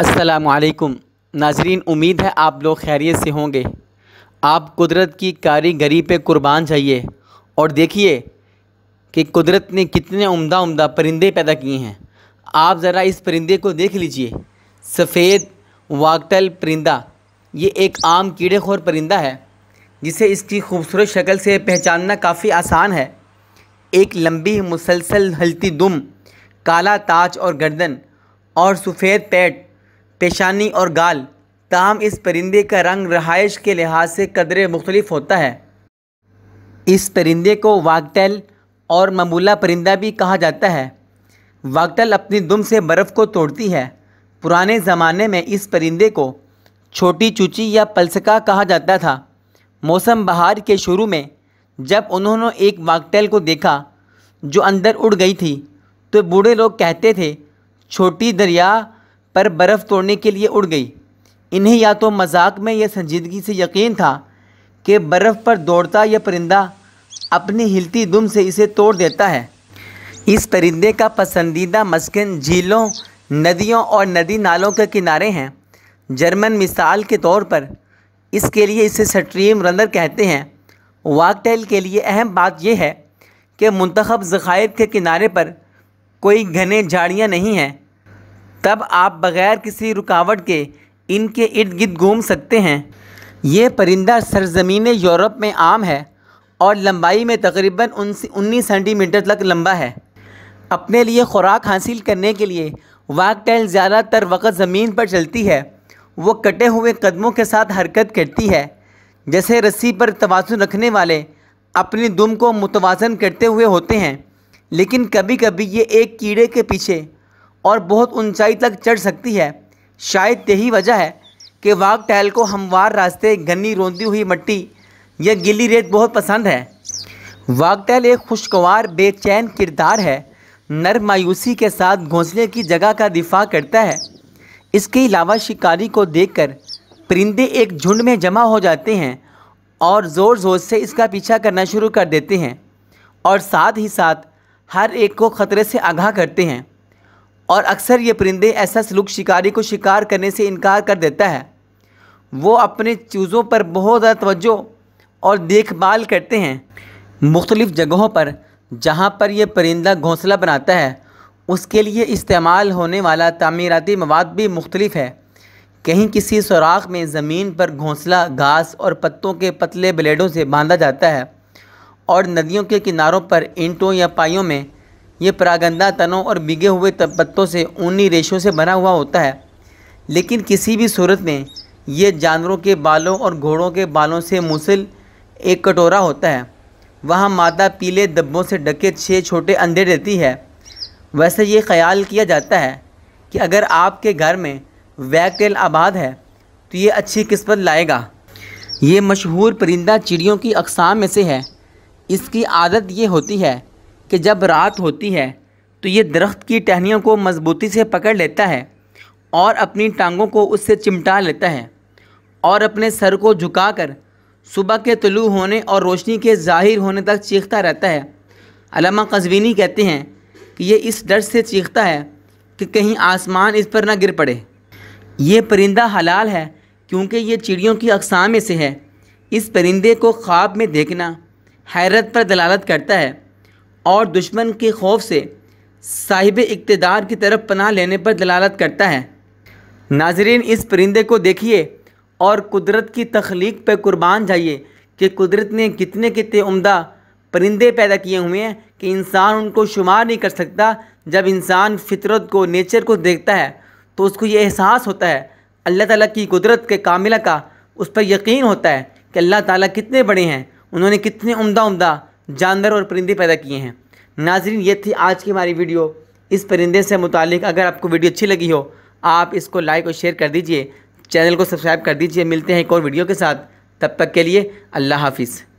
असलकुम नाजरीन उम्मीद है आप लोग खैरियत से होंगे आप कुदरत की कारीगरी पे कुर्बान जाइए और देखिए कि कुदरत ने कितने उम्दा उम्दा परिंदे पैदा किए हैं आप ज़रा इस परिंदे को देख लीजिए सफ़ेद वाकटल परिंदा ये एक आम कीड़े खोर परिंदा है जिसे इसकी खूबसूरत शक्ल से पहचानना काफ़ी आसान है एक लंबी मुसलसल हल्ती दुम काला ताज और गर्दन और सफ़ेद पेट पेशानी और गाल तहम इस परिंदे का रंग रहाइश के लिहाज से कदरे मुख्तलिफ होता है इस परिंदे को वागटेल और ममूला परिंदा भी कहा जाता है वागटल अपनी दुम से बर्फ़ को तोड़ती है पुराने ज़माने में इस परिंदे को छोटी चूची या पलसका कहा जाता था मौसम बहार के शुरू में जब उन्होंने एक वागटेल को देखा जो अंदर उड़ गई थी तो बूढ़े लोग कहते थे छोटी दरिया पर बर्फ़ तोड़ने के लिए उड़ गई इन्हें या तो मजाक में यह संजीदगी से यकीन था कि बर्फ़ पर दौड़ता यह परिंदा अपनी हिलती दुम से इसे तोड़ देता है इस परिंदे का पसंदीदा मस्किन झीलों नदियों और नदी नालों के किनारे हैं जर्मन मिसाल के तौर पर इसके लिए इसे स्ट्रीम रनर कहते हैं वाकटेल के लिए अहम बात यह है कि मंतखब ज़ख़ायर के किनारे पर कोई घने झाड़ियाँ नहीं हैं तब आप बग़ैर किसी रुकावट के इनके इर्द गिर्द घूम सकते हैं ये परिंदा सरजमीन यूरोप में आम है और लंबाई में तकरीबन उन्नीस सेंटीमीटर तक लंबा है अपने लिए खुराक हासिल करने के लिए वाकटेल ज़्यादातर वक़्त ज़मीन पर चलती है वो कटे हुए कदमों के साथ हरकत करती है जैसे रस्सी पर तोज़ुन रखने वाले अपनी दुम को मुतवाजन करते हुए होते हैं लेकिन कभी कभी ये एक कीड़े के पीछे और बहुत ऊंचाई तक चढ़ सकती है शायद यही वजह है कि वाघ टहल को हमवार रास्ते गन्नी रोंदी हुई मट्टी या गिली रेत बहुत पसंद है वाघ टहल एक खुशगवार बेचैन किरदार है नर मायूसी के साथ घोंसले की जगह का दिफा करता है इसके अलावा शिकारी को देखकर परिंदे एक झुंड में जमा हो जाते हैं और ज़ोर ज़ोर से इसका पीछा करना शुरू कर देते हैं और साथ ही साथ हर एक को ख़तरे से आगाह करते हैं और अक्सर ये परिंदे ऐसा सलूक शिकारी को शिकार करने से इनकार कर देता है वो अपने चूज़ों पर बहुत ज़्यादा तवज्जो और देखभाल करते हैं मुख्तलिफ़ जगहों पर जहाँ पर यह परिंदा घोंसला बनाता है उसके लिए इस्तेमाल होने वाला तमीराती मवाद भी मुख्तलिफ है कहीं किसी सुराख में ज़मीन पर घोंसला घास और पत्तों के पतले ब्लेडों से बांधा जाता है और नदियों के किनारों पर ईंटों या पाइयों में ये परागंदा तनों और बिगे हुए पत्तों से ऊनी रेशों से बना हुआ होता है लेकिन किसी भी सूरत में ये जानवरों के बालों और घोड़ों के बालों से मुसिल एक कटोरा होता है वहाँ माता पीले दब्बों से ढके छः छोटे अंधे रहती है वैसे ये ख्याल किया जाता है कि अगर आपके घर में वैगटेल आबाद है तो ये अच्छी किस्मत लाएगा ये मशहूर परिंदा चिड़ियों की अकसाम में से है इसकी आदत ये होती है कि जब रात होती है तो ये दरख्त की टहनियों को मजबूती से पकड़ लेता है और अपनी टांगों को उससे चिमटा लेता है और अपने सर को झुकाकर सुबह के तलु होने और रोशनी के ज़ाहिर होने तक चीखता रहता है अलामा कजवीनी कहते हैं कि ये इस डर से चीखता है कि कहीं आसमान इस पर ना गिर पड़े ये परिंदा हलाल है क्योंकि ये चिड़ियों की अकसाम में से है इस परिंदे को ख्वाब में देखना हैरत पर दलालत करता है और दुश्मन के खौफ से साहिब इकतदार की तरफ पनाह लेने पर दलालत करता है नाजरीन इस परिंदे को देखिए और कुदरत की तख्लीक पर कुर्बान जाइए कि कुदरत ने कितने कितने उम्दा परिंदे पैदा किए हुए हैं कि इंसान उनको शुमार नहीं कर सकता जब इंसान फितरत को नेचर को देखता है तो उसको ये एहसास होता है अल्लाह ताला की कुदरत के कामिला का उस पर यकीन होता है कि अल्लाह ताला कितने बड़े हैं उन्होंने कितने उम्दा उम्दा जानवर और परिंदे पैदा किए हैं नाजरीन ये थी आज की हमारी वीडियो इस परिंदे से मुतल अगर आपको वीडियो अच्छी लगी हो आप इसको लाइक और शेयर कर दीजिए चैनल को सब्सक्राइब कर दीजिए मिलते हैं एक और वीडियो के साथ तब तक के लिए अल्लाह हाफिज़